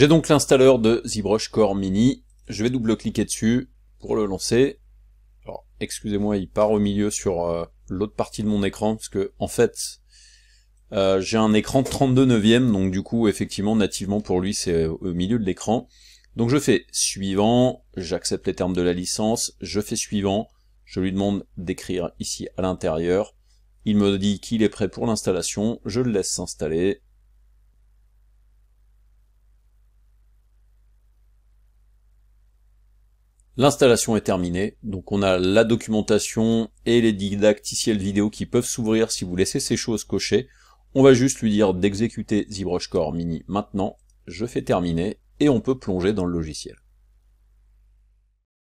J'ai donc l'installeur de ZBrush Core Mini. Je vais double-cliquer dessus pour le lancer. Alors, excusez-moi, il part au milieu sur euh, l'autre partie de mon écran, parce que, en fait, euh, j'ai un écran 32 neuvième, donc du coup, effectivement, nativement, pour lui, c'est euh, au milieu de l'écran. Donc je fais suivant, j'accepte les termes de la licence, je fais suivant, je lui demande d'écrire ici à l'intérieur, il me dit qu'il est prêt pour l'installation, je le laisse s'installer, L'installation est terminée, donc on a la documentation et les didacticiels vidéo qui peuvent s'ouvrir si vous laissez ces choses cocher. On va juste lui dire d'exécuter ZBrush Core Mini maintenant, je fais terminer, et on peut plonger dans le logiciel.